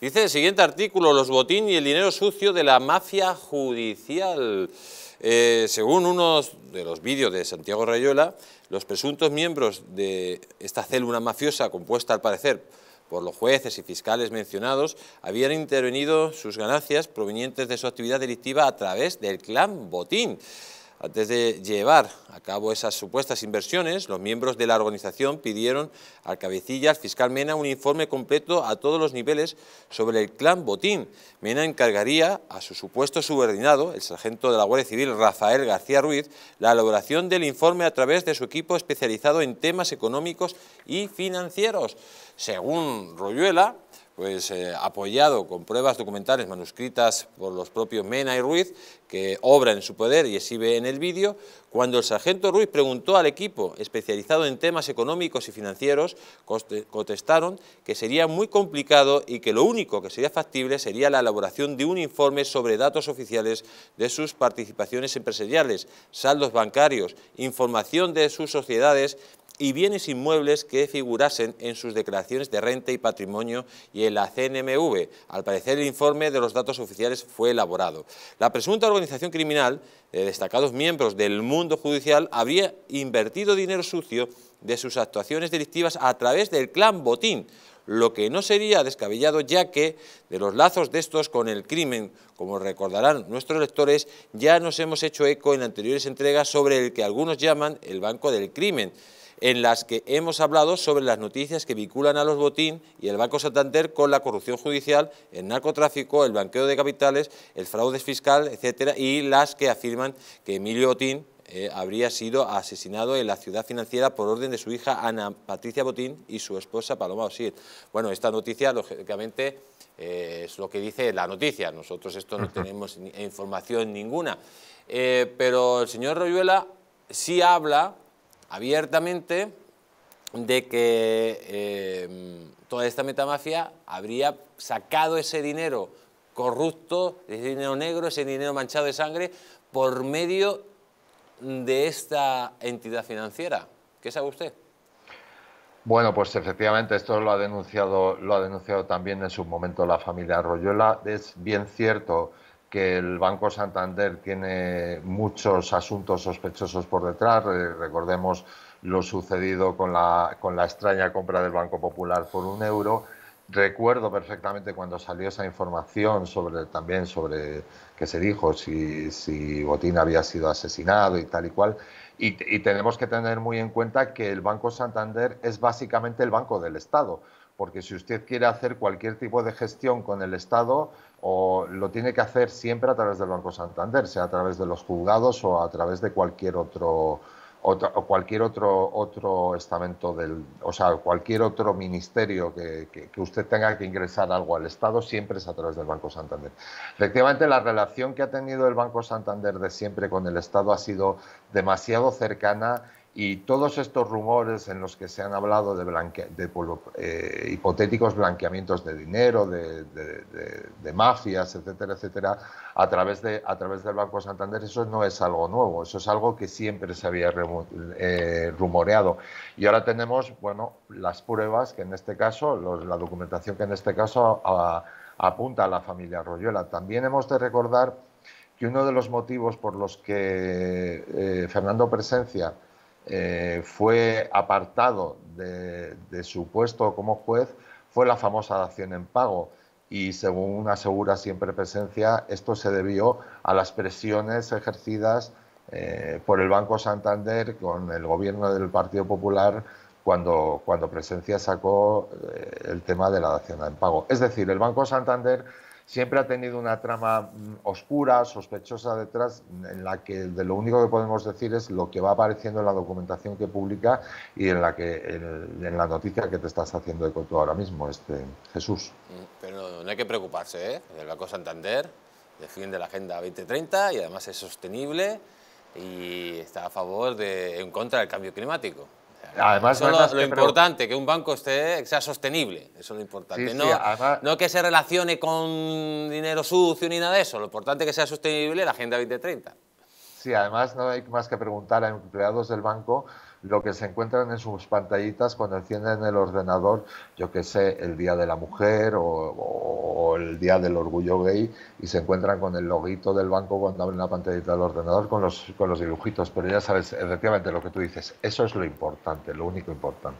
Dice el siguiente artículo, los botín y el dinero sucio de la mafia judicial. Eh, según uno de los vídeos de Santiago Rayola, los presuntos miembros de esta célula mafiosa, compuesta al parecer por los jueces y fiscales mencionados, habían intervenido sus ganancias provenientes de su actividad delictiva a través del clan Botín. Antes de llevar a cabo esas supuestas inversiones, los miembros de la organización pidieron al cabecilla, fiscal Mena, un informe completo a todos los niveles sobre el clan Botín. Mena encargaría a su supuesto subordinado, el sargento de la Guardia Civil Rafael García Ruiz, la elaboración del informe a través de su equipo especializado en temas económicos y financieros. Según Royuela, pues eh, apoyado con pruebas documentales manuscritas por los propios Mena y Ruiz, que obra en su poder y exhibe en el vídeo, cuando el sargento Ruiz preguntó al equipo especializado en temas económicos y financieros, contestaron que sería muy complicado y que lo único que sería factible sería la elaboración de un informe sobre datos oficiales de sus participaciones empresariales, saldos bancarios, información de sus sociedades y bienes inmuebles que figurasen en sus declaraciones de renta y patrimonio y en la CNMV. Al parecer el informe de los datos oficiales fue elaborado. La presunta organización criminal de destacados miembros del mundo judicial habría invertido dinero sucio de sus actuaciones delictivas a través del clan Botín, lo que no sería descabellado ya que de los lazos de estos con el crimen, como recordarán nuestros lectores, ya nos hemos hecho eco en anteriores entregas sobre el que algunos llaman el Banco del Crimen, en las que hemos hablado sobre las noticias que vinculan a los Botín y el Banco Santander con la corrupción judicial, el narcotráfico, el banqueo de capitales, el fraude fiscal, etcétera, y las que afirman que Emilio Botín eh, habría sido asesinado en la ciudad financiera por orden de su hija Ana Patricia Botín y su esposa Paloma Osir. Bueno, esta noticia, lógicamente, eh, es lo que dice la noticia. Nosotros esto no tenemos información ninguna. Eh, pero el señor Royuela sí habla abiertamente de que eh, toda esta metamafia habría sacado ese dinero corrupto, ese dinero negro, ese dinero manchado de sangre, por medio de esta entidad financiera. ¿Qué sabe usted? Bueno, pues efectivamente esto lo ha denunciado, lo ha denunciado también en su momento la familia Royola. Es bien cierto que el Banco Santander tiene muchos asuntos sospechosos por detrás. recordemos lo sucedido con la, con la extraña compra del Banco Popular por un euro. Recuerdo perfectamente cuando salió esa información sobre también sobre que se dijo si, si Botín había sido asesinado y tal y cual. Y, y tenemos que tener muy en cuenta que el Banco Santander es básicamente el banco del Estado porque si usted quiere hacer cualquier tipo de gestión con el Estado, o lo tiene que hacer siempre a través del Banco Santander, sea a través de los juzgados o a través de cualquier otro, cualquier otro otro estamento del, o sea, cualquier otro ministerio que, usted tenga que ingresar algo al Estado, siempre es a través del Banco Santander. Efectivamente, la relación que ha tenido el Banco Santander de siempre con el Estado ha sido demasiado cercana y todos estos rumores en los que se han hablado de, eh, hipotéticos blanqueamientos de dinero, de, mafias, etcétera, etcétera, a través, de, a través del Banco Santander, eso no es algo nuevo, eso es algo que siempre se había eh, rumoreado. Y ahora tenemos, bueno, las pruebas que en este caso, la documentación que en este caso apunta a la familia Royuela. También hemos de recordar que uno de los motivos por los que eh, Fernando Presencia eh, fue apartado de, su puesto como juez fue la famosa dación en pago. Y según asegura siempre presencia, esto se debió a las presiones ejercidas eh, por el Banco Santander con el gobierno del Partido Popular cuando, cuando Presencia sacó eh, el tema de la dación en pago. Es decir, el Banco Santander siempre ha tenido una trama mm, oscura, sospechosa detrás, mm, en la que de lo único que podemos decir es lo que va apareciendo en la documentación que publica y en la, que, en, la noticia que te estás haciendo de tú ahora mismo, este, Jesús. Pero no hay que preocuparse, ¿eh? El Banco Santander defiende la Agenda 2030 y además es sostenible y está a favor de, en contra del cambio climático. Además, lo importante importante, que un banco esté, sea sostenible, eso es lo importante. no, no que se relacione con dinero sucio ni nada de eso, lo importante es que sea sostenible la Agenda 2030. Sí, además no hay más que preguntar a empleados del banco lo que se encuentran en sus pantallitas cuando encienden el ordenador, yo que sé, el Día de la Mujer o, el Día del Orgullo Gay, y se encuentran con el loguito del banco cuando abren la pantallita del ordenador con los, con los dibujitos. Pero ya sabes, efectivamente, lo que tú dices, eso es lo importante, lo único importante.